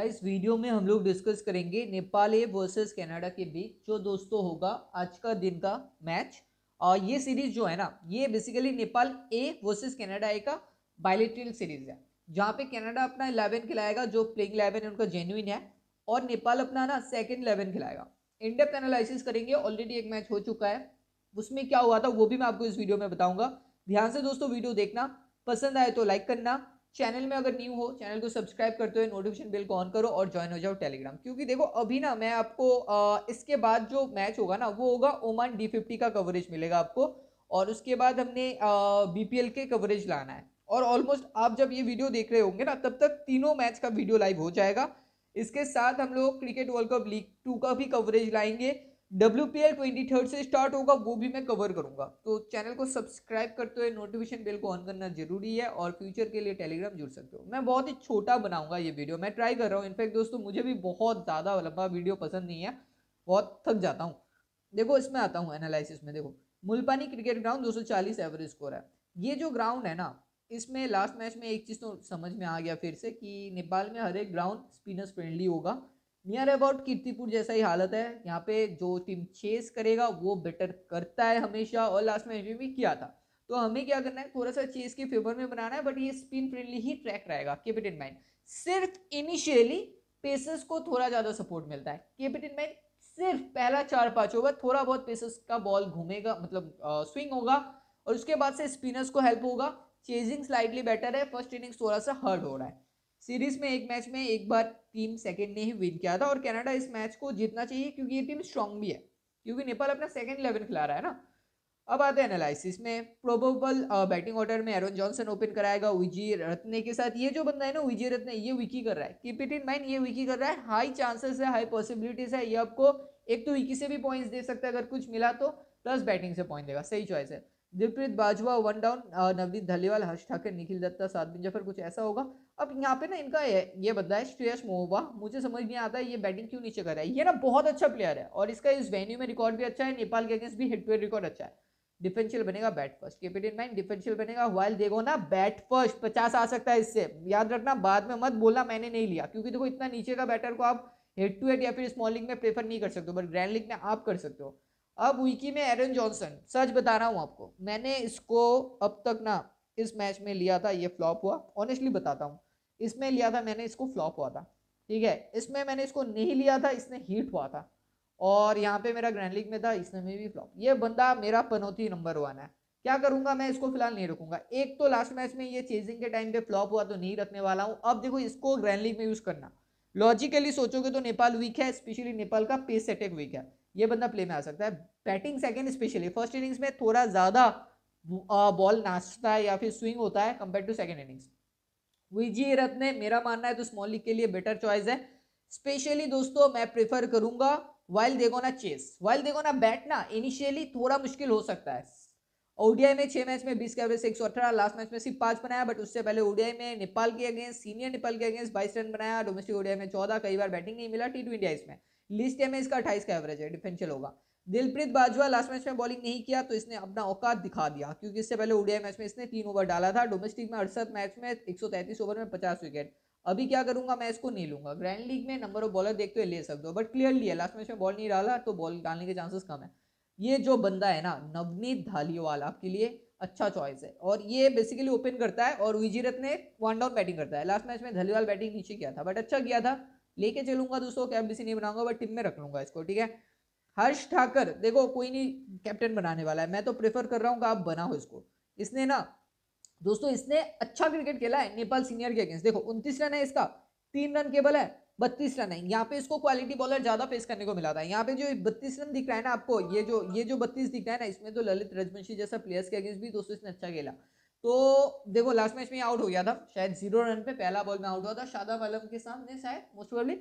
इस वीडियो में हम लोग डिस्कस करेंगे नेपाल ए वर्सेस कनाडा के बीच जो दोस्तों होगा आज का दिन का मैच और ये सीरीज जो है ना ये basically Nepal A versus Canada A का बायोलिट्रियल सीरीज है जहाँ पे कनाडा अपना इलेवन खिलाएगा जो प्लेइंग इलेवन है उनका जेन्यून है और नेपाल अपना ना सेकेंड इलेवन खिलाएगा इंडेप्थ एनालिसिस करेंगे ऑलरेडी एक मैच हो चुका है उसमें क्या हुआ था वो भी मैं आपको इस वीडियो में बताऊंगा ध्यान से दोस्तों वीडियो देखना पसंद आए तो लाइक करना चैनल में अगर न्यू हो चैनल को सब्सक्राइब करते हुए नोटिफिकेशन बिल को ऑन करो और ज्वाइन हो जाओ टेलीग्राम क्योंकि देखो अभी ना मैं आपको आ, इसके बाद जो मैच होगा ना वो होगा ओमान डी फिफ्टी का कवरेज मिलेगा आपको और उसके बाद हमने बी पी एल के कवरेज लाना है और ऑलमोस्ट आप जब ये वीडियो देख रहे होंगे ना तब तक तीनों मैच का वीडियो लाइव हो जाएगा इसके साथ हम लोग cricket world cup league two का भी कवरेज लाएंगे W P L twenty third से स्टार्ट होगा वो भी मैं कवर करूँगा तो चैनल को सब्सक्राइब करते हुए नोटिफिकेशन बेल को ऑन करना जरूरी है और फ्यूचर के लिए टेलीग्राम जुड़ सकते हो मैं बहुत ही छोटा बनाऊंगा ये वीडियो मैं ट्राई कर रहा हूँ इनफैक्ट दोस्तों मुझे भी बहुत ज़्यादा लंबा वीडियो पसंद नहीं है बहुत थक जाता हूँ देखो इसमें आता हूँ एनालिसिस में देखो मुल्पानी क्रिकेट ग्राउंड दो एवरेज स्कोर है ये जो ग्राउंड है ना इसमें लास्ट मैच में एक चीज़ तो समझ में आ गया फिर से कि नेपाल में हर एक ग्राउंड स्पिनर्स फ्रेंडली होगा नियर अबाउट कीर्तिपुर जैसा ही हालत है यहाँ पे जो टीम चेस करेगा वो बेटर करता है हमेशा और लास्ट मैच में भी किया था तो हमें क्या करना है थोड़ा सा चेस के फेवर में बनाना है बट ये स्पिन फ्रेंडली ही ट्रैक रहेगा कीप मैन इन माइंड सिर्फ इनिशियली पेसर्स को थोड़ा ज़्यादा सपोर्ट मिलता है कीप मैन इन माइंड सिर्फ पहला चार पाँच ओवर थोड़ा बहुत पेसर्स का बॉल घूमेगा मतलब आ, स्विंग होगा और उसके बाद से स्पिनर्स को हेल्प होगा चेजिंग स्लाइडली बेटर है फर्स्ट इनिंग्स थोड़ा सा हर्ड हो रहा है सीरीज में एक मैच में एक बार टीम सेकेंड ने ही विन किया था और कनाडा इस मैच को जीतना चाहिए क्योंकि ये टीम स्ट्रांग भी है क्योंकि नेपाल अपना सेकेंड इलेवन खिला रहा है ना अब आते हैं एनालिसिस में प्रोबेबल बैटिंग ऑर्डर में एरोन जॉनसन ओपन कराएगा विजय रत्ने के साथ ये जो बंदा है ना विजय रत्ने ये विकी कर रहा है कीप इट इन माइंड ये विकी कर रहा है हाई चांसेस है हाई पॉसिबिलिटीज है ये आपको एक तो विकी से भी पॉइंट्स दे सकता है अगर कुछ मिला तो प्लस बैटिंग से पॉइंट देगा सही चॉइस है दिलप्रीत बाजवा वन डाउन नवनीत धलीवाल हर्ष ठाकर निखिल दत्ता बिन जफर कुछ ऐसा होगा अब यहाँ पे ना इनका ये, ये है श्रेयस मोहबा मुझे समझ नहीं आता है ये बैटिंग क्यों नीचे कर रहा है ये ना बहुत अच्छा प्लेयर है और इसका इस वेन्यू में रिकॉर्ड भी अच्छा है नेपाल के अगेंस्ट भी हिट पे रिकॉर्ड अच्छा है डिफेंशियल बनेगा bat first keep in mind differential बनेगा वाइल देखो ना बैट फर्स्ट पचास आ सकता है इससे याद रखना बाद में मत बोला मैंने नहीं लिया क्योंकि देखो इतना नीचे का बैटर को आप हेड टू हेड या फिर स्मॉल लीग में प्रेफर नहीं कर सकते हो बट ग्रैंड लीग में आप कर सकते हो अब विकी में एरन जॉनसन सच बता रहा हूँ आपको मैंने इसको अब तक ना इस मैच में लिया था ये फ्लॉप हुआ ऑनेस्टली बताता हूँ इसमें लिया था मैंने इसको फ्लॉप हुआ था ठीक है इसमें मैंने इसको नहीं लिया था इसने हीट हुआ था और यहाँ पे मेरा ग्रैंड लीग में था इसने में भी फ्लॉप ये बंदा मेरा पनौती नंबर वन है क्या करूँगा मैं इसको फिलहाल नहीं रखूंगा एक तो लास्ट मैच में ये चेजिंग के टाइम पे फ्लॉप हुआ तो नहीं रखने वाला हूँ अब देखो इसको ग्रैंड लीग में यूज़ करना लॉजिकली सोचोगे तो नेपाल वीक है स्पेशली नेपाल का पेस अटैक वीक है ये बंदा प्ले में आ सकता है batting second specially first innings में थोड़ा ज़्यादा बॉल नाचता है या फिर स्विंग होता है compare to second innings Vijay Ratna मेरा मानना है तो स्मॉल लीग के लिए बेटर चॉइस है स्पेशली दोस्तों मैं प्रेफर करूंगा वाइल देखो ना चेस वाइल देखो ना ना इनिशियली थोड़ा मुश्किल हो सकता है ओडीआई में छह मैच में बीस के एवरेज एक सौ अठारह लास्ट मैच में सिर्फ पांच बनाया बट उससे पहले ओडीआई में नेपाल के अगेंस्ट सीनियर नेपाल के अगेंस्ट बाईस रन बनाया डोमेस्टिक ओडीआई में चौदह कई बार बैटिंग नहीं मिला टी ट्वेंटी में लिस्ट ए में इसका अट्ठाईस का एवरेज है डिफेंशियल होगा दिलप्रीत बाजवा लास्ट मैच में बॉलिंग नहीं किया तो इसने अपना औकात दिखा दिया क्योंकि इससे पहले उड़िया मैच में इसने तीन ओवर डाला था डोमेस्टिक में अड़सठ मैच में एक ओवर में पचास विकेट अभी क्या करूंगा मैं इसको नहीं लूंगा ग्रैंड लीग में नंबर ऑफ बॉलर देखते हुए ले सकते हो बट क्लियरली है लास्ट मैच में बॉल नहीं डाला तो बॉल डालने के चांसेस कम है ये जो बंदा है ना नवनीत धालीवाल आपके लिए अच्छा चॉइस है और ये बेसिकली ओपन करता है और विजीरत ने वन डाउन बैटिंग करता है लास्ट मैच में धालीवाल बैटिंग नीचे किया था बट अच्छा किया था लेके चलूंगा दोस्तों कैप्टनसी नहीं बनाऊंगा बट टीम में रख लूंगा इसको ठीक है हर्ष ठाकर देखो कोई नहीं कैप्टन बनाने वाला है मैं तो प्रेफर कर रहा हूँ आप बनाओ इसको इसने ना दोस्तों इसने अच्छा क्रिकेट खेला है नेपाल सीनियर के अगेंस्ट देखो उनतीस रन है इसका तीन रन केवल है बत्तीस रन है यहाँ पे इसको क्वालिटी बॉलर ज्यादा फेस करने को मिला था यहाँ पे जो बत्तीस रन दिख रहा है ना आपको ये जो ये जो बत्तीस दिख रहा है ना इसमें तो ललित रजवंशी जैसा प्लेयर्स के अगेंस्ट भी दोस्तों इसने अच्छा खेला तो देखो लास्ट मैच में आउट हो गया था शायद जीरो रन पे पहला बॉल में आउट हुआ था शादाब आलम के सामने शायद मोस्ट प्रोबेबली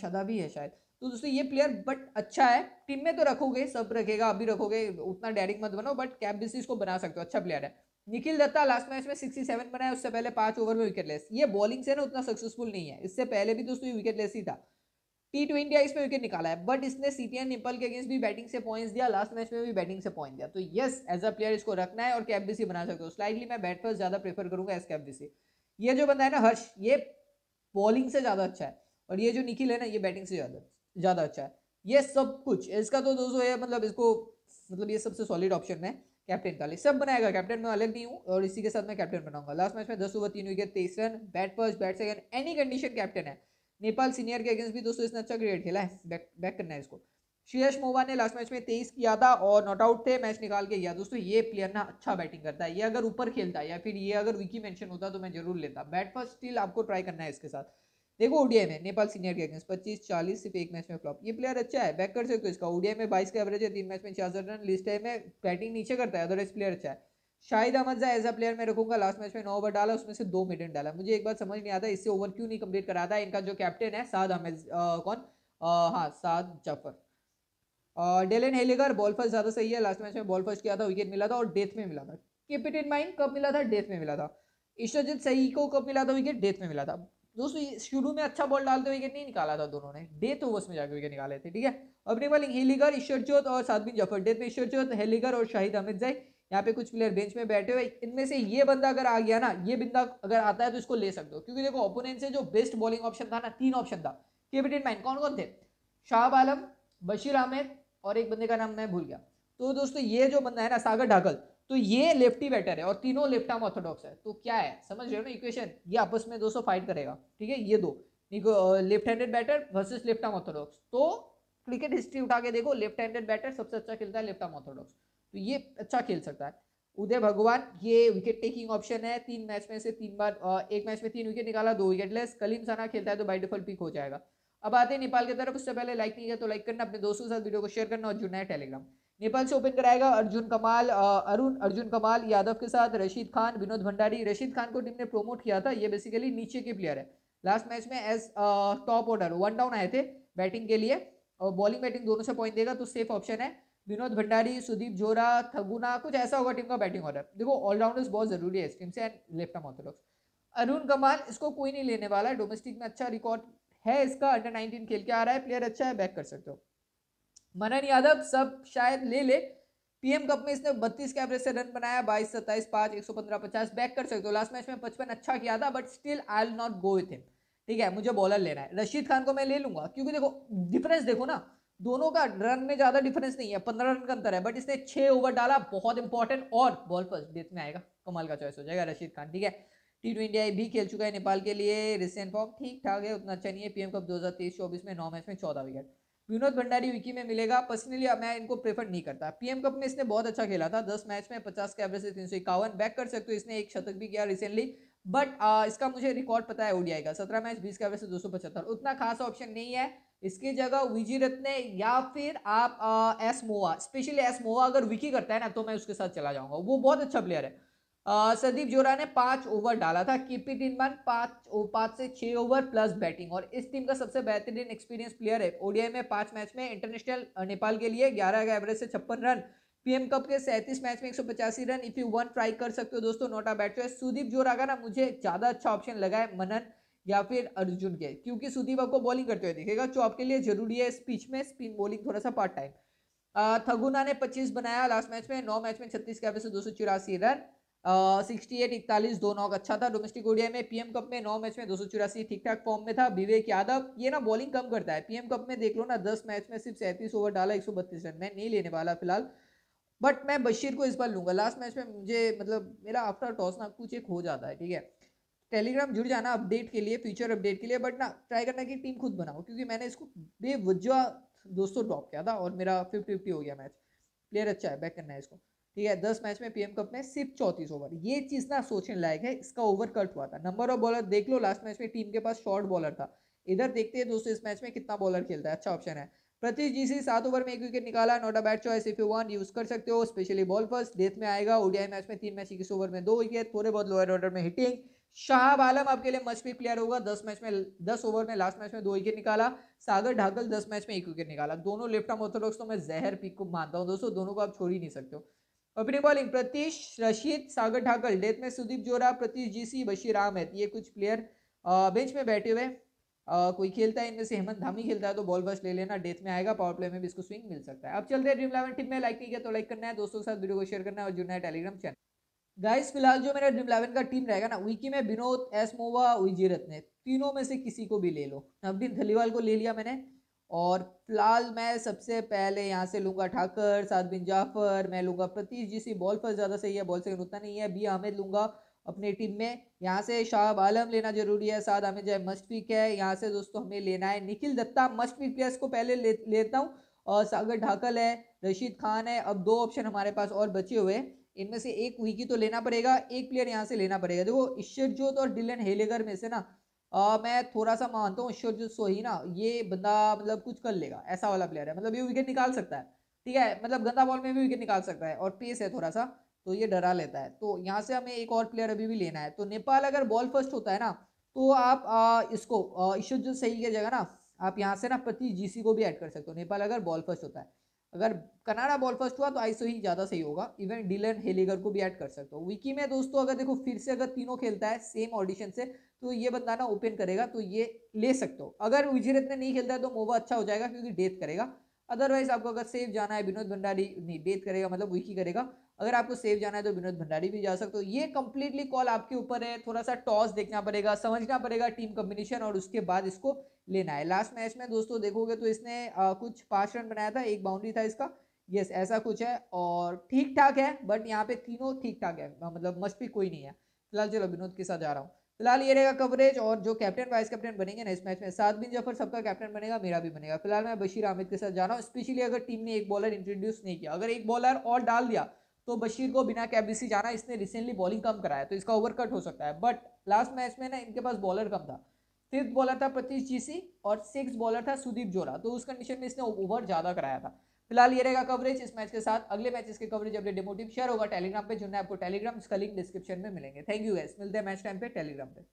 शादाब ही है शायद तो दोस्तों ये प्लेयर बट अच्छा है टीम में तो रखोगे सब रखेगा अभी रखोगे उतना डायरेक्ट मत बनाओ बट कैप बिजनेस को बना सकते हो अच्छा प्लेयर है निखिल दत्ता लास्ट मैच में सिक्सटी सेवन बनाया उससे पहले पाँच ओवर में विकेट लेस ये बॉलिंग से ना उतना सक्सेसफुल नहीं है इससे पहले भी दोस्तों ये विकेट लेस ही था टी ट्वेंटी में विकेट निकाला है बट इसने सीटी एंड निपल के अगेंस्ट भी बैटिंग से पॉइंट्स दिया लास्ट मैच में भी बैटिंग से पॉइंट दिया तो यस एज अ प्लेयर इसको रखना है और कैप भी सी बना सकते हो स्लाइडली मैं बैट फर्स्ट ज़्यादा प्रेफर करूंगा एस कैप भी सी ये जो बंदा है ना हर्ष ये बॉलिंग से ज़्यादा अच्छा है और ये जो निखिल है ना ये बैटिंग से ज़्यादा ज़्यादा अच्छा है ये सब कुछ इसका तो दोस्तों ये मतलब इसको मतलब ये सबसे सॉलिड ऑप्शन है कैप्टन का लिए सब बनाएगा कैप्टन मैं अलग नहीं हूँ और इसी के साथ मैं कैप्टन बनाऊंगा लास्ट मैच में दस ओवर तीन विकेट तेईस run bat first bat second any condition captain है नेपाल सीनियर के अगेंस्ट भी दोस्तों इसने अच्छा क्रिकेट खेला है बैक बैक करना है इसको श्रेयस मोवा ने लास्ट मैच में तेईस किया था और नॉट आउट थे मैच निकाल के गया दोस्तों ये प्लेयर ना अच्छा बैटिंग करता है ये अगर ऊपर खेलता या फिर ये अगर विकी मेंशन होता तो मैं जरूर लेता बैट फर्स्ट स्टिल आपको ट्राई करना है इसके साथ देखो ओडीआई में नेपाल सीनियर के अगेंस्ट पच्चीस चालीस सिर्फ एक मैच में फ्लॉप ये प्लेयर अच्छा है बैक कर सकते हो इसका ओडीआई में बाईस का एवरेज है तीन मैच में छियासठ रन लिस्ट है में बैटिंग नीचे करता है अदरवाइज प्लेयर अच्छा है शाहिद अहमद जहाँ एज अ प्लेयर मैं रखूंगा लास्ट मैच में नौ ओवर डाला उसमें से दो मिडन डाला मुझे एक बार समझ नहीं आता इससे ओवर क्यों नहीं कंप्लीट करा था इनका जो कैप्टन है साद अहमद कौन हाँ Saad Zafar Dillon Heyliger ball first ज़्यादा सही है लास्ट मैच में बॉल फर्स्ट किया था विकेट मिला था और डेथ में मिला था कीप इट इन माइंड कब मिला था डेथ में मिला था ईश्वरजीत सही को कब मिला था विकेट डेथ में मिला था दोस्तों शुरू में अच्छा बॉल डालते विकेट नहीं निकाला था दोनों ने डेथ ओवर्स में जाकर विकेट निकाले थे ठीक है अपनी बॉलिंग हेलीगर ईश्वरजोत और सादबिन जफर डेथ में ईश्वरजोत हेलीगर और शाहिद अहमद जय यहाँ पे कुछ प्लेयर बेंच में बैठे हुए इनमें से ये बंदा अगर आ गया ना ये बंदा अगर आता है तो इसको ले सकते हो क्योंकि देखो ओपोनेंट से जो बेस्ट बॉलिंग ऑप्शन था ना तीन ऑप्शन था कैप्टन मैन कौन कौन थे शाहब आलम बशीर अहमद और एक बंदे का नाम मैं भूल गया तो दोस्तों ये जो बंदा है ना सागर ढाकल तो ये लेफ्टी बैटर है और तीनों लेफ्ट आर्म ऑर्थोडॉक्स है तो क्या है समझ रहे हो ना इक्वेशन ये आपस में दोस्तों फाइट करेगा ठीक है ये दो left handed batter versus left arm orthodox तो क्रिकेट हिस्ट्री उठा के देखो लेफ्ट हैंडेड बैटर सबसे अच्छा खेलता है लेफ्ट आर्म ऑर्थोडॉक्स तो ये अच्छा खेल सकता है उदय भगवान ये विकेट टेकिंग ऑप्शन है तीन मैच में से तीन बार एक मैच में तीन विकेट निकाला दो विकेट लेस कलीम सना खेलता है तो बाई डिफॉल्ट पिक हो जाएगा अब आते हैं नेपाल की तरफ उससे पहले लाइक नहीं किया तो लाइक करना अपने दोस्तों के साथ वीडियो को शेयर करना और जुड़ना है टेलीग्राम नेपाल से ओपन कराएगा अर्जुन कमाल अरुण अर्जुन कमाल यादव के साथ रशीद खान विनोद भंडारी रशीद खान को टीम ने प्रोमोट किया था ये बेसिकली नीचे के प्लेयर है लास्ट मैच में as top order one down आए थे बैटिंग के लिए और बॉलिंग बैटिंग दोनों से पॉइंट देगा तो सेफ ऑप्शन है विनोद भंडारी सुदीप जोरा थगुना कुछ ऐसा होगा टीम का बैटिंग ऑर्डर देखो ऑलराउंडर्स बहुत जरूरी है इस टीम से and left arm orthodox Arun Kamal इसको कोई नहीं लेने वाला है डोमेस्टिक में अच्छा रिकॉर्ड है इसका अंडर नाइनटीन खेल के आ रहा है प्लेयर अच्छा है बैक कर सकते हो मनन यादव सब शायद ले ले पीएम कप में इसने 32 के एवरेज से रन बनाया 22 एक सौ पंद्रह पचास बैक कर सकते हो लास्ट मैच में पचपन अच्छा किया था but still I will not go with him ठीक है मुझे बॉलर लेना है रशीद खान को मैं ले लूंगा क्योंकि देखो डिफरेंस देखो ना दोनों का रन में ज़्यादा डिफरेंस नहीं है पंद्रह रन का अंतर है बट इसने छः ओवर डाला बहुत इंपॉर्टेंट और बॉल फर्स्ट डेथ में आएगा कमाल का चॉइस हो जाएगा रशीद खान ठीक है टी ट्वेंटी भी खेल चुका है नेपाल के लिए रिसेंट फॉर्म ठीक ठाक है उतना अच्छा नहीं है पीएम कप तेईस चौबीस में नौ मैच में चौदह विकेट विनोद भंडारी विकी में मिलेगा पर्सनली मैं इनको प्रेफर नहीं करता पीएम कप में इसने बहुत अच्छा खेला था दस मैच में पचास के एवरेज से तीन सौ इक्यावन बैक कर सकते हो इसने एक शतक भी किया रिसेंटली बट इसका मुझे रिकॉर्ड पता है ओडीआई का सत्रह मैच बीस के एवरेज से दो सौ पचहत्तर उतना खास ऑप्शन नहीं है इसकी जगह विजी रत्न या फिर आप आ, S Movva specially S Movva अगर विकी करता है ना तो मैं उसके साथ चला जाऊंगा वो बहुत अच्छा प्लेयर है सदीप संदीप जोरा ने पांच ओवर डाला था कीपी टिनमन पाँच पांच से छह ओवर प्लस बैटिंग और इस टीम का सबसे बेहतरीन एक्सपीरियंस प्लेयर है ओडीआई में पांच मैच में इंटरनेशनल नेपाल के लिए ग्यारह का एवरेज से छप्पन रन पीएम कप के सैंतीस मैच में एक सौ पचासी run if you want try कर सकते हो दोस्तों नोटा बैट सुदीप जोरा का ना मुझे ज़्यादा अच्छा ऑप्शन लगा है मनन या फिर अर्जुन के क्योंकि सुदीप आपको बॉलिंग करते हुए दिखेगा जो आपके लिए जरूरी है इस पिच में स्पिन बॉलिंग थोड़ा सा पार्ट टाइम थगुना ने 25 बनाया लास्ट मैच में नौ मैच में छत्तीस के से दो सौ चौरासी रन सिक्सटी एट इकतालीस दो नौ अच्छा था डोमेस्टिक ओडिया में पीएम कप में नौ मैच में दो सौ चौरासी ठीक ठाक फॉर्म में था विवेक यादव ये ना बॉलिंग कम करता है पीएम कप में देख लो ना दस मैच में सिर्फ सैंतीस ओवर डाला एक सौ बत्तीस रन मैं नहीं लेने वाला फिलहाल बट मैं बशीर को इस बार लूंगा लास्ट मैच में मुझे मतलब मेरा आफ्टर टॉस ना कुछ एक हो जाता है ठीक है टेलीग्राम जुड़ जाना अपडेट के लिए फ्यूचर अपडेट के लिए बट ना ट्राई करना कि टीम खुद बनाओ क्योंकि मैंने इसको बेवजह दोस्तों ड्रॉप किया था और मेरा फिफ्टी फिफ्टी हो गया मैच प्लेयर अच्छा है बैक करना है इसको ठीक है दस मैच में पीएम कप में सिर्फ चौंतीस ओवर ये चीज़ ना सोचने लायक है इसका ओवर कट हुआ था नंबर ऑफ बॉलर देख लो लास्ट मैच में टीम के पास शॉर्ट बॉलर था इधर देखते हैं दोस्तों इस मैच में कितना बॉलर खेलता है अच्छा ऑप्शन है प्रतीश जी से सात ओवर में एक विकेट निकाला not a bad choice if you want use कर सकते हो स्पेशली बॉल फर्स्ट डेथ में आएगा ओडीआई मैच में तीन मैच इक्कीस ओवर में दो विकेट थोड़े बहुत लोअर ऑर्डर में हिटिंग शाहब आलम आपके लिए मस्ट भी प्लेयर होगा दस मैच में दस ओवर में लास्ट मैच में दो विकेट निकाला सागर ढाकल दस मैच में एक विकेट निकाला दोनों लेफ्ट आर्म ऑर्थोडॉक्स तो मैं जहर पिक को मानता हूँ दोस्तों दोनों को आप छोड़ ही नहीं सकते हो opening bowling Pratis Rashid Sagar Dhakal death में सुदीप जोरा प्रतीश जीसी बशीर अहमद ये कुछ प्लेयर बेंच में बैठे हुए कोई खेलता है इनमें से हेमंत धामी खेलता है तो बॉल बस ले लेना डेथ में आएगा पावर प्ले में भी इसको स्विंग मिल सकता है अब चलते हैं ड्रीम इलेवन टीम में लाइक नहीं किया तो लाइक करना है दोस्तों के साथ वीडियो को शेयर करना है और जुड़ना है टेलीग्राम चैनल गाइस फिलहाल जो मेरा ड्रीम इलेवन का टीम रहेगा ना विकी में विनोद एस मोवा विजी रत्न तीनों में से किसी को भी ले लो नवदीप धलीवाल को ले लिया मैंने और फिलहाल मैं सबसे पहले यहाँ से लूँगा ठाकर साद बिन जाफर मैं लूँगा प्रतीश जिसी बॉल पर ज़्यादा सही है बॉल सेकंड उतना नहीं है बी आमिद लूँगा अपने टीम में यहाँ से शाहब आलम लेना जरूरी है साद आमिर जय मस्ट पिक है यहाँ से दोस्तों हमें लेना है Nikhil Dutta must pick players को पहले ले, लेता हूँ और सागर ढाकल है रशीद खान है अब दो ऑप्शन हमारे पास और बचे हुए इनमें से एक विकी की तो लेना पड़ेगा एक प्लेयर यहाँ से लेना पड़ेगा देखो ईश्वर जोत और डिलन हेलेगर में से ना आ, मैं थोड़ा सा मानता हूँ ईश्वरजोत सोही ना ये बंदा मतलब कुछ कर लेगा ऐसा वाला प्लेयर है मतलब ये विकेट निकाल सकता है ठीक है मतलब गंदा बॉल में भी विकेट निकाल सकता है और पेस है थोड़ा सा तो ये डरा लेता है तो यहाँ से हमें एक और प्लेयर अभी भी लेना है तो नेपाल अगर बॉल फर्स्ट होता है ना तो आप आ, इसको जोत सही की जगह ना आप यहाँ से ना प्रति जीसी को भी ऐड कर सकते हो नेपाल अगर बॉल फर्स्ट होता है अगर कनाडा बॉल फर्स्ट हुआ तो आईसो ही ज़्यादा सही होगा इवन डिलन हेलीगर को भी ऐड कर सकते हो विकी में दोस्तों अगर देखो फिर से अगर तीनों खेलता है सेम ऑडिशन से तो ये बंदा ना ओपन करेगा तो ये ले सकते हो अगर उजरत ने नहीं खेलता है तो मोबा अच्छा हो जाएगा क्योंकि डेथ करेगा अदरवाइज आपको अगर सेफ जाना है विनोद भंडारी नहीं डेथ करेगा मतलब वही करेगा अगर आपको सेफ जाना है तो विनोद भंडारी भी जा सकते हो ये कंप्लीटली कॉल आपके ऊपर है थोड़ा सा टॉस देखना पड़ेगा समझना पड़ेगा टीम कम्बिनेशन और उसके बाद इसको लेना है लास्ट मैच में दोस्तों देखोगे तो इसने आ, कुछ पाँच रन बनाया था एक बाउंड्री था इसका यस ऐसा कुछ है और ठीक ठाक है बट यहाँ पे तीनों ठीक ठाक है मतलब मस्त भी कोई नहीं है फिलहाल चलो विनोद के साथ जा रहा हूँ फिलहाल ये रहेगा कवरेज और जो कैप्टन वाइस कैप्टन बनेंगे ना इस मैच में सात बिन जफर सबका कैप्टन बनेगा मेरा भी बनेगा फिलहाल मैं बशीर आमिद के साथ जा रहा हूँ स्पेशली अगर टीम ने एक बॉलर इंट्रोड्यूस नहीं किया अगर एक बॉलर और डाल दिया तो बशीर को बिना कैप जाना इसने रिसेंटली बॉलिंग कम कराया तो इसका ओवर कट हो सकता है बट लास्ट मैच में ना इनके पास बॉलर कम था फिफ्थ बॉलर था प्रतीश जीसी और सिक्स बॉलर था सुदीप जोरा तो उस कंडीशन में इसने ओवर ज़्यादा कराया था फिलहाल ये रहेगा कवरेज इस मैच के साथ अगले मैच के कवरेज अपने डेमोटिव शेयर होगा टेलीग्राम पे जुड़ना आपको टेलीग्राम इसका लिंक डिस्क्रिप्शन में मिलेंगे थैंक यू गैस मिलते हैं मैच टाइम पे टेलीग्राम पे